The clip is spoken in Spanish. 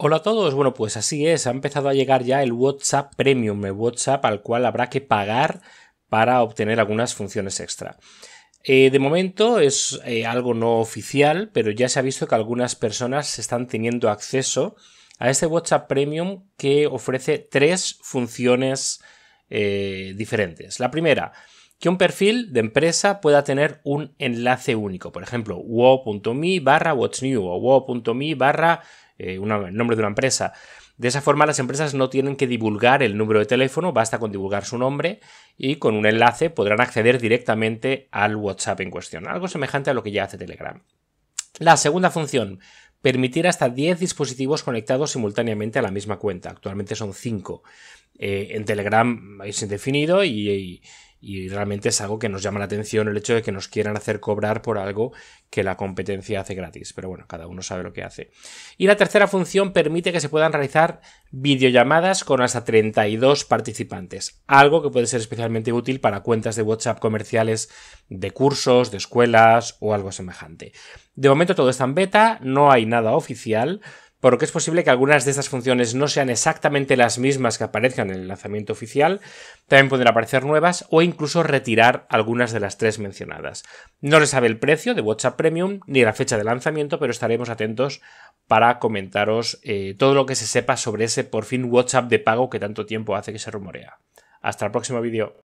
Hola a todos, bueno pues así es, ha empezado a llegar ya el WhatsApp Premium, el WhatsApp al cual habrá que pagar para obtener algunas funciones extra. Eh, de momento es eh, algo no oficial, pero ya se ha visto que algunas personas están teniendo acceso a este WhatsApp Premium que ofrece tres funciones eh, diferentes. La primera, que un perfil de empresa pueda tener un enlace único, por ejemplo, wow.me barra what's new o wow.me barra eh, el nombre de una empresa. De esa forma las empresas no tienen que divulgar el número de teléfono, basta con divulgar su nombre y con un enlace podrán acceder directamente al WhatsApp en cuestión, algo semejante a lo que ya hace Telegram. La segunda función, permitir hasta 10 dispositivos conectados simultáneamente a la misma cuenta. Actualmente son 5. Eh, en Telegram es indefinido y y realmente es algo que nos llama la atención el hecho de que nos quieran hacer cobrar por algo que la competencia hace gratis. Pero bueno, cada uno sabe lo que hace. Y la tercera función permite que se puedan realizar videollamadas con hasta 32 participantes. Algo que puede ser especialmente útil para cuentas de WhatsApp comerciales de cursos, de escuelas o algo semejante. De momento todo está en beta, no hay nada oficial por lo que es posible que algunas de estas funciones no sean exactamente las mismas que aparezcan en el lanzamiento oficial, también pueden aparecer nuevas o incluso retirar algunas de las tres mencionadas. No se sabe el precio de WhatsApp Premium ni la fecha de lanzamiento, pero estaremos atentos para comentaros eh, todo lo que se sepa sobre ese por fin WhatsApp de pago que tanto tiempo hace que se rumorea. Hasta el próximo vídeo.